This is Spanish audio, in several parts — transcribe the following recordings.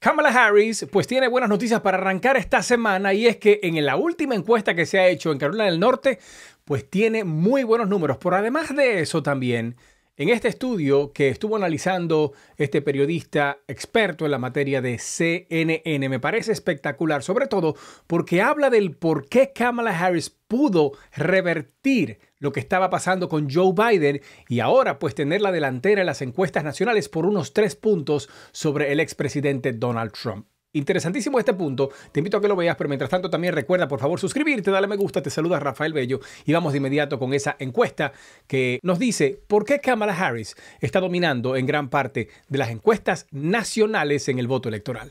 Kamala Harris pues tiene buenas noticias para arrancar esta semana y es que en la última encuesta que se ha hecho en Carolina del Norte pues tiene muy buenos números. Por además de eso también en este estudio que estuvo analizando este periodista experto en la materia de CNN, me parece espectacular, sobre todo porque habla del por qué Kamala Harris pudo revertir lo que estaba pasando con Joe Biden y ahora pues tener la delantera en las encuestas nacionales por unos tres puntos sobre el expresidente Donald Trump. Interesantísimo este punto, te invito a que lo veas, pero mientras tanto también recuerda por favor suscribirte, dale me gusta, te saluda Rafael Bello y vamos de inmediato con esa encuesta que nos dice por qué Kamala Harris está dominando en gran parte de las encuestas nacionales en el voto electoral.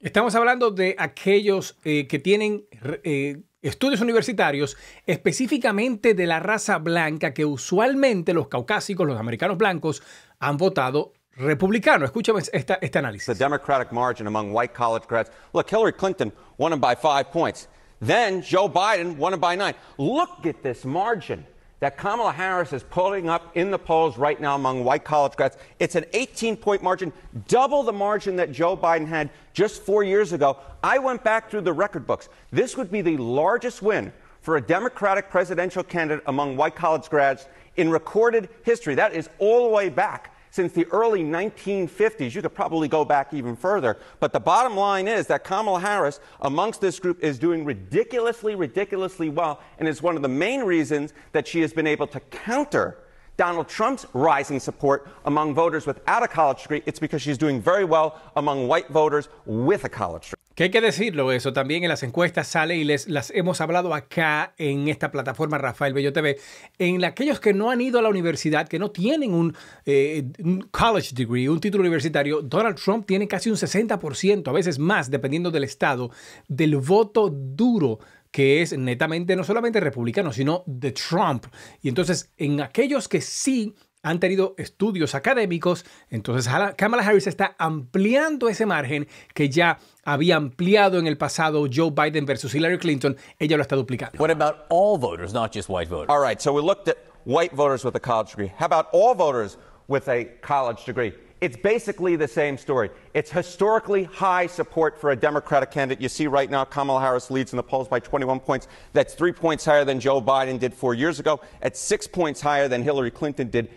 Estamos hablando de aquellos eh, que tienen eh, estudios universitarios específicamente de la raza blanca que usualmente los caucásicos, los americanos blancos, han votado republicano. Escúchame esta, este análisis. The Democratic margin among white college grads. Look, Hillary Clinton won by five points. Then Joe Biden won by nine. Look at this margin. that Kamala Harris is pulling up in the polls right now among white college grads. It's an 18 point margin, double the margin that Joe Biden had just four years ago. I went back through the record books. This would be the largest win for a Democratic presidential candidate among white college grads in recorded history. That is all the way back since the early 1950s. You could probably go back even further. But the bottom line is that Kamala Harris, amongst this group, is doing ridiculously, ridiculously well, and is one of the main reasons that she has been able to counter Donald Trump's rising support among voters without a college degree. It's because she's doing very well among white voters with a college degree. Que hay que decirlo eso también en las encuestas sale y les las hemos hablado acá en esta plataforma Rafael Bello TV. En aquellos que no han ido a la universidad, que no tienen un, eh, un college degree, un título universitario, Donald Trump tiene casi un 60%, a veces más, dependiendo del estado, del voto duro que es netamente no solamente republicano, sino de Trump. Y entonces, en aquellos que sí han tenido estudios académicos, entonces Kamala Harris está ampliando ese margen que ya había ampliado en el pasado Joe Biden versus Hillary Clinton, ella lo está duplicando. What about all voters, not just white voters? All right, so we looked at white voters with a college degree. How about all voters with a college degree? It's basically the same story. It's historically high support for a Democratic candidate. You see right now Kamala Harris leads in the polls by 21 points. That's 3 points higher than Joe Biden did 4 years ago. At 6 points higher than Hillary Clinton did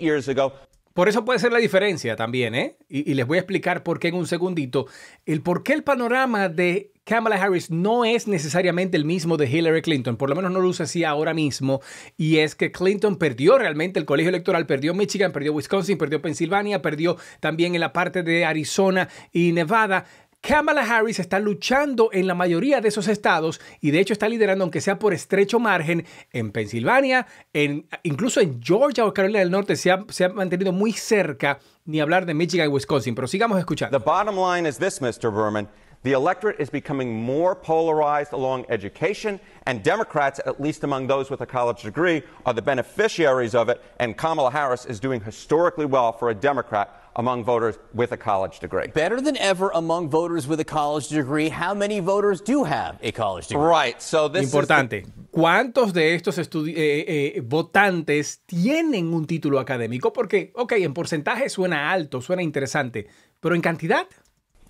years ago. Por eso puede ser la diferencia también, ¿eh? Y, les voy a explicar por qué en un segundito. El por qué el panorama de Kamala Harris no es necesariamente el mismo de Hillary Clinton, por lo menos no lo usa así ahora mismo, y es que Clinton perdió realmente el colegio electoral, perdió Michigan, perdió Wisconsin, perdió Pensilvania, perdió también en la parte de Arizona y Nevada. Kamala Harris está luchando en la mayoría de esos estados y de hecho está liderando, aunque sea por estrecho margen, en Pensilvania, en, incluso en Georgia o Carolina del Norte se ha, se mantenido muy cerca, ni hablar de Michigan y Wisconsin. Pero sigamos escuchando. The bottom line is this, Mr. Berman. The electorate is becoming more polarized along education, and Democrats, at least among those with a college degree, are the beneficiaries of it, and Kamala Harris is doing historically well for a Democrat among voters with a college degree. Better than ever among voters with a college degree. How many voters do have a college degree? Right. So this Importante. The... ¿Cuántos de estos eh, eh, votantes tienen un título académico? Porque, ok, en porcentaje suena alto, suena interesante, pero en cantidad.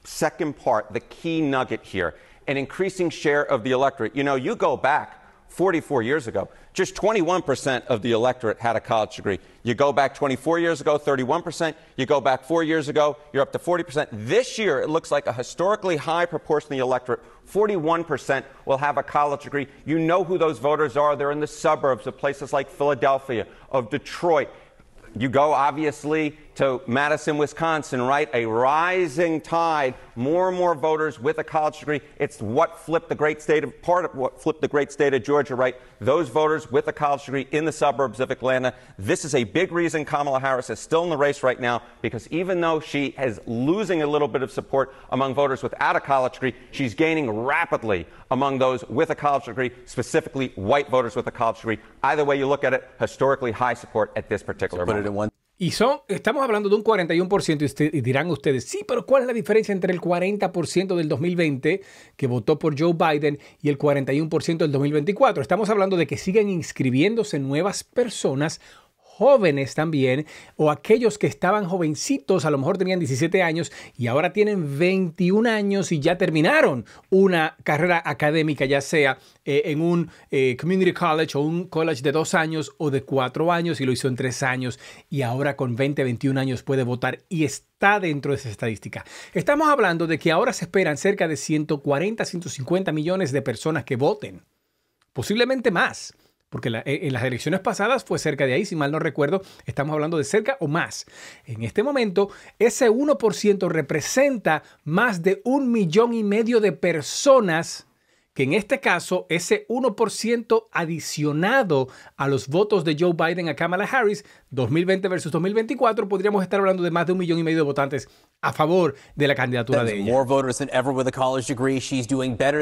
Second part, the key nugget here, an increasing share of the electorate. You know, you go back 44 years ago, just 21% of the electorate had a college degree. You go back 24 years ago, 31%. You go back four years ago, you're up to 40%. This year, it looks like a historically high proportion of the electorate, 41%, will have a college degree. You know who those voters are. They're in the suburbs of places like Philadelphia, of Detroit. You go, obviously, to Madison, Wisconsin, right? A rising tide, more and more voters with a college degree. It's what flipped the great state of part of what flipped the great state of Georgia, right? Those voters with a college degree in the suburbs of Atlanta. This is a big reason Kamala Harris is still in the race right now because even though she is losing a little bit of support among voters without a college degree, she's gaining rapidly among those with a college degree, specifically white voters with a college degree. Either way you look at it, historically high support at this particular so moment. Y son, estamos hablando de un 41% y, dirán ustedes, sí, pero ¿cuál es la diferencia entre el 40% del 2020 que votó por Joe Biden y el 41% del 2024? Estamos hablando de que siguen inscribiéndose nuevas personas jóvenes también o aquellos que estaban jovencitos, a lo mejor tenían 17 años y ahora tienen 21 años y ya terminaron una carrera académica, ya sea eh, en un eh, community college o un college de dos años o de cuatro años y lo hizo en tres años y ahora con 20, 21 años puede votar y está dentro de esa estadística. Estamos hablando de que ahora se esperan cerca de 140, 150 millones de personas que voten, posiblemente más porque eh, en las elecciones pasadas fue cerca de ahí, si mal no recuerdo, estamos hablando de cerca o más. En este momento, ese 1% representa más de un millón y medio de personas que en este caso ese 1% adicionado a los votos de Joe Biden a Kamala Harris, 2020 versus 2024, podríamos estar hablando de más de un millón y medio de votantes a favor de la candidatura de ella.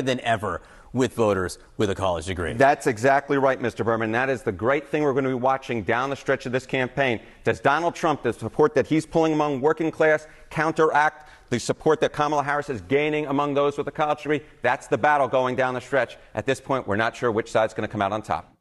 than ever with voters with a college degree. That's exactly right, Mr. Berman. That is the great thing we're going to be watching down the stretch of this campaign. Does Donald Trump, the support that he's pulling among working class, counteract the support that Kamala Harris is gaining among those with a college degree? That's the battle going down the stretch. At this point, we're not sure which side's going to come out on top.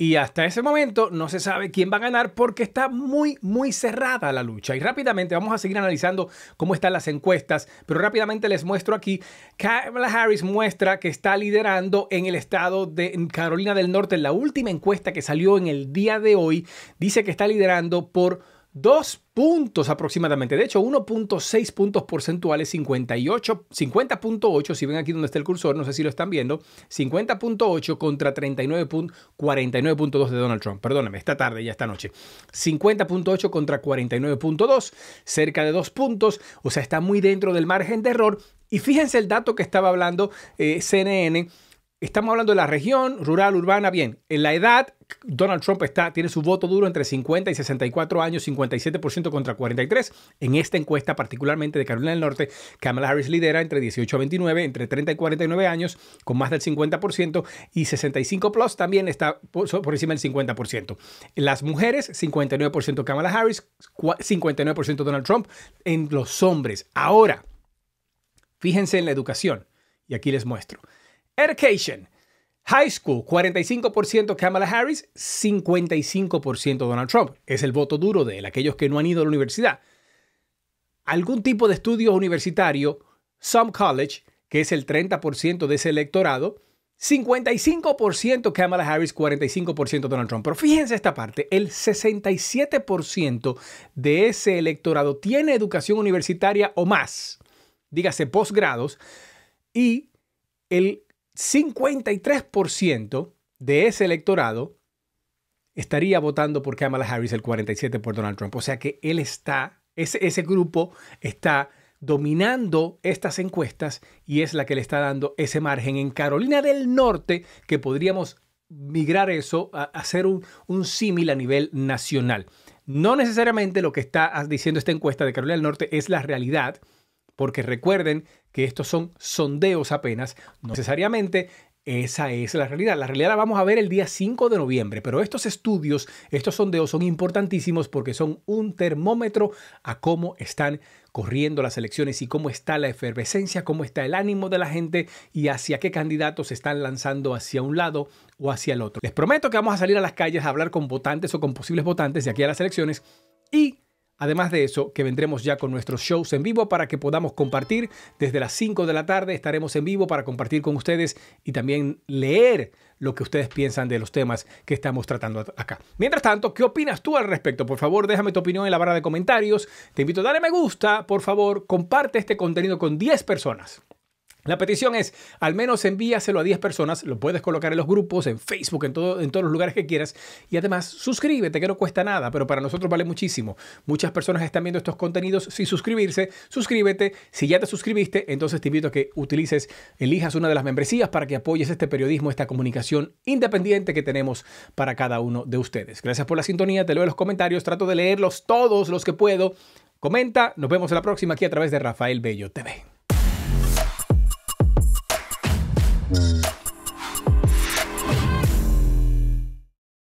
Y hasta ese momento no se sabe quién va a ganar porque está muy, muy cerrada la lucha. Y rápidamente vamos a seguir analizando cómo están las encuestas, pero rápidamente les muestro aquí. Kamala Harris muestra que está liderando en el estado de Carolina del Norte. la última encuesta que salió en el día de hoy dice que está liderando por Dos puntos aproximadamente, de hecho 1.6 puntos porcentuales, 58, 50.8, si ven aquí donde está el cursor, no sé si lo están viendo, 50.8 contra 39.49.2 de Donald Trump, perdóname, esta tarde, ya esta noche, 50.8 contra 49.2, cerca de dos puntos, o sea, está muy dentro del margen de error. Y fíjense el dato que estaba hablando eh, CNN Estamos hablando de la región, rural, urbana, bien. En la edad, Donald Trump está, tiene su voto duro entre 50 y 64 años, 57% contra 43. En esta encuesta, particularmente de Carolina del Norte, Kamala Harris lidera entre 18 a 29, entre 30 y 49 años, con más del 50%, y 65 plus también está por, encima del 50%. Las mujeres, 59% Kamala Harris, 59% Donald Trump. En los hombres, ahora, fíjense en la educación, y aquí les muestro. Education. High School, 45% Kamala Harris, 55% Donald Trump. Es el voto duro de aquellos que no han ido a la universidad. Algún tipo de estudio universitario, some college, que es el 30% de ese electorado, 55% Kamala Harris, 45% Donald Trump. Pero fíjense esta parte, el 67% de ese electorado tiene educación universitaria o más, dígase posgrados, y el 53% de ese electorado estaría votando por Kamala Harris, el 47% por Donald Trump. O sea que él está, ese, ese grupo está dominando estas encuestas y es la que le está dando ese margen en Carolina del Norte que podríamos migrar eso a hacer un, un símil a nivel nacional. No necesariamente lo que está diciendo esta encuesta de Carolina del Norte es la realidad, porque recuerden que estos son sondeos apenas, no necesariamente esa es la realidad. La realidad la vamos a ver el día 5 de noviembre, pero estos estudios, estos sondeos son importantísimos porque son un termómetro a cómo están corriendo las elecciones y cómo está la efervescencia, cómo está el ánimo de la gente y hacia qué candidatos se están lanzando hacia un lado o hacia el otro. Les prometo que vamos a salir a las calles a hablar con votantes o con posibles votantes de aquí a las elecciones y Además de eso, que vendremos ya con nuestros shows en vivo para que podamos compartir. Desde las 5 de la tarde estaremos en vivo para compartir con ustedes y también leer lo que ustedes piensan de los temas que estamos tratando acá. Mientras tanto, ¿qué opinas tú al respecto? Por favor, déjame tu opinión en la barra de comentarios. Te invito a darle me gusta, por favor, comparte este contenido con 10 personas. La petición es, al menos envíaselo a 10 personas, lo puedes colocar en los grupos, en Facebook, en, todos los lugares que quieras. Y además, suscríbete, que no cuesta nada, pero para nosotros vale muchísimo. Muchas personas están viendo estos contenidos sin suscribirse. Suscríbete. Si ya te suscribiste, entonces te invito a que utilices, elijas una de las membresías para que apoyes este periodismo, esta comunicación independiente que tenemos para cada uno de ustedes. Gracias por la sintonía, te leo en los comentarios, trato de leerlos todos los que puedo. Comenta, nos vemos en la próxima aquí a través de Rafael Bello TV.